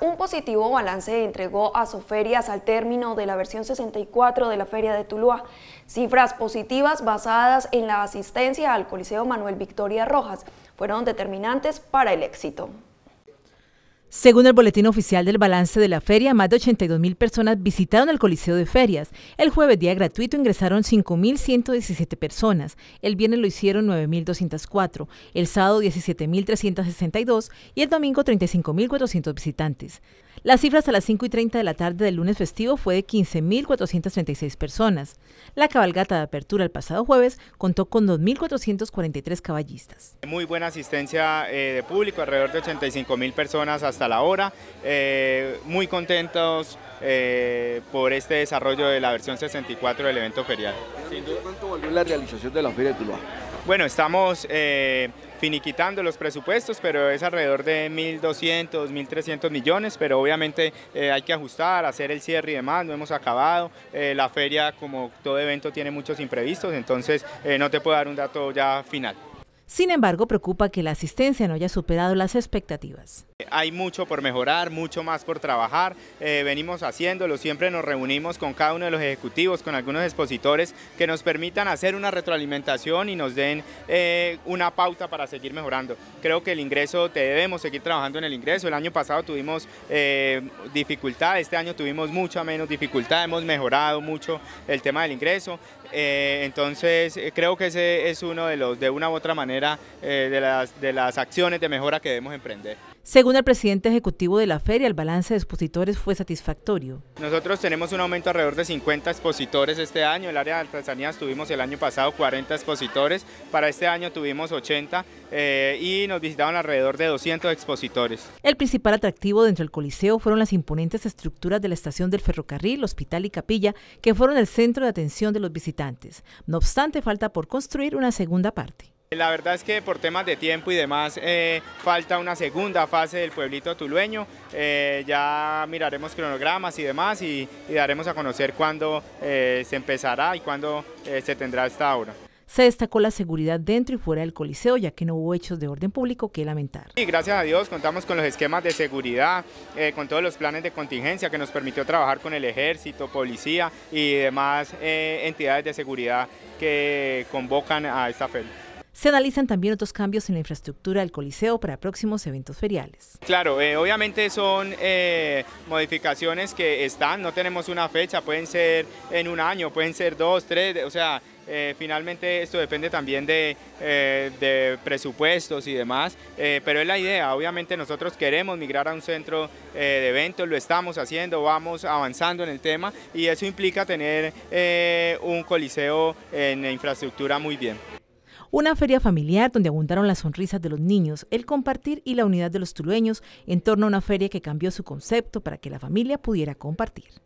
Un positivo balance entregó a Soferias al término de la versión 64 de la Feria de Tuluá. Cifras positivas basadas en la asistencia al Coliseo Manuel Victoria Rojas fueron determinantes para el éxito. Según el boletín oficial del balance de la feria, más de 82 mil personas visitaron el Coliseo de Ferias. El jueves día gratuito ingresaron 5.117 personas, el viernes lo hicieron 9.204, el sábado 17.362 y el domingo 35.400 visitantes. Las cifras a las 5 y 30 de la tarde del lunes festivo fue de 15.436 personas. La cabalgata de apertura el pasado jueves contó con 2.443 caballistas. Muy buena asistencia eh, de público, alrededor de 85 mil personas hasta la hora. Eh, muy contentos eh, por este desarrollo de la versión 64 del evento ferial. ¿Cuánto volvió la realización de la Feria de Tuluá? Bueno, estamos eh, finiquitando los presupuestos, pero es alrededor de 1.200, 1.300 millones, pero obviamente hay que ajustar, hacer el cierre y demás, no hemos acabado. la feria, como todo evento, tiene muchos imprevistos, entonces no te puedo dar un dato ya final. Sin embargo, preocupa que la asistencia no haya superado las expectativas. Hay mucho por mejorar, mucho más por trabajar, eh, venimos haciéndolo, siempre nos reunimos con cada uno de los ejecutivos, con algunos expositores que nos permitan hacer una retroalimentación y nos den eh, una pauta para seguir mejorando. Creo que el ingreso, debemos seguir trabajando en el ingreso, el año pasado tuvimos eh, dificultad, este año tuvimos mucha menos dificultad, hemos mejorado mucho el tema del ingreso, entonces creo que ese es uno de los, de una u otra manera, de, las, de las acciones de mejora que debemos emprender el presidente ejecutivo de la feria, el balance de expositores fue satisfactorio. Nosotros tenemos un aumento alrededor de 50 expositores este año. El área de artesanías tuvimos el año pasado 40 expositores, para este año tuvimos 80 eh, y nos visitaron alrededor de 200 expositores. El principal atractivo dentro del Coliseo fueron las imponentes estructuras de la estación del ferrocarril, hospital y capilla, que fueron el centro de atención de los visitantes. No obstante, falta por construir una segunda parte. La verdad es que por temas de tiempo y demás eh, falta una segunda fase del pueblito tulueño. Eh, ya miraremos cronogramas y demás y, daremos a conocer cuándo eh, se empezará y cuándo se tendrá esta obra. Se destacó la seguridad dentro y fuera del coliseo, ya que no hubo hechos de orden público que lamentar. Y gracias a Dios contamos con los esquemas de seguridad, con todos los planes de contingencia que nos permitió trabajar con el ejército, policía y demás entidades de seguridad que convocan a esta feria. Se analizan también otros cambios en la infraestructura del Coliseo para próximos eventos feriales. Claro, eh, obviamente son eh, modificaciones que están, no tenemos una fecha, pueden ser en un año, pueden ser dos, tres, o sea, eh, finalmente esto depende también de, presupuestos y demás, pero es la idea, obviamente nosotros queremos migrar a un centro de eventos, lo estamos haciendo, vamos avanzando en el tema y eso implica tener un coliseo en infraestructura muy bien. Una feria familiar donde abundaron las sonrisas de los niños, el compartir y la unidad de los tulueños en torno a una feria que cambió su concepto para que la familia pudiera compartir.